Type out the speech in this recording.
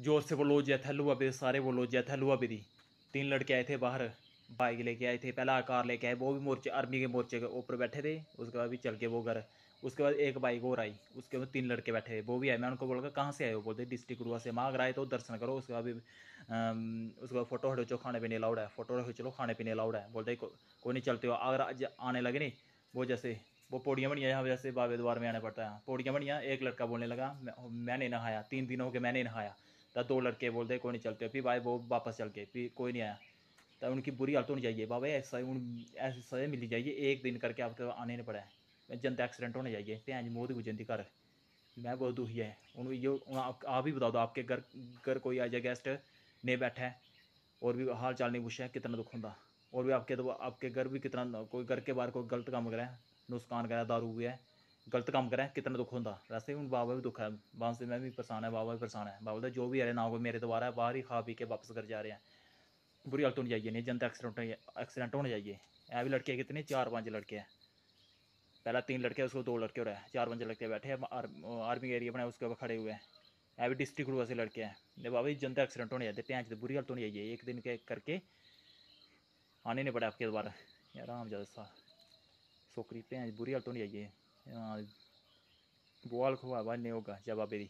जोर से वो लोज जाए थैलू लुआ सारे वो लोज जाए थैलू लुआ बेरी तीन लड़के आए थे बाहर बाइक लेके आए थे पहला कार लेके आए वो भी मोर्चे आर्मी के मोर्चे के ऊपर बैठे थे उसके बाद भी चल के वो घर उसके बाद एक बाइक और आई उसके बाद तीन लड़के बैठे थे वो भी आए मैं उनको बोला कहाँ से आए वो बोलते डिस्ट्रिक्ट रुआ से माँ अगर आए तो दर्शन करो उसके बाद भी उसके बाद फोटो चो खाने पीने अलाउड है फोटो चलो खाने पीने अलाउड है बोलते कोई नहीं चलते हो अगर आने लगे नहीं वो जैसे वो पौड़ियाँ बनिया यहाँ जैसे बाबे द्वार में आना पड़ता है पौड़ियाँ बनिया एक लड़का बोलने लगा मैंने नहाया तीन दिनों के मैंने नहाया तो दो लड़के बोलते कोई नहीं चलते फिर भाई वो वापस चल गए फिर कोई नहीं आया तो उनकी बुरी हालत होनी चाहिए बाबा ऐसा उन ऐसी सजा मिली जाइए एक दिन करके आपके तो आने नहीं पड़ा है जनता एक्सीडेंट होने जाइए भैन मोह दी गुजरती घर मैं बहुत दुखी है उन्होंने ये आप ही बता दो तो आपके घर घर कोई आ जाए गेस्ट नहीं बैठा है और भी हाल चाल नहीं पूछा कितना दुख होता और भी आपके तो आपके घर भी कितना कोई घर के बाहर कोई गलत काम करे नुकसान करे दारू है गलत काम करें कितना दुख होता वैसे हूँ बाबा भी दुख है बांस से मैं भी परेशान है बाबा भी परेशान है बाबा जो भी है ना हो मेरे दोबारा बाहर ही खा पी के वापस घर जा रहे हैं बुरी हालत होनी चाहिए नहीं जनता एक्सीडेंट एक्सीडेंट होने चाहिए है भी लड़के कितने चार पाँच लड़के हैं पहला तीन लड़के उसको दो लड़के और हैं चार पाँच लड़के बैठे हैं आर्मी एरिया बनाए उसके ऊपर खड़े हुए हैं ऐ भी डिस्ट्रिक्ट वैसे से लड़के हैं बाबा जी जनता एक्सीडेंट होने जाते पैंच बुरी हालत होनी चाहिए एक दिन के करके आने नहीं पड़े आपके दोबारा आराम ज्यादा सा सोकरी पैंच बुरी हालत होनी चाहिए buwal ko wa ba ne oga jaba beri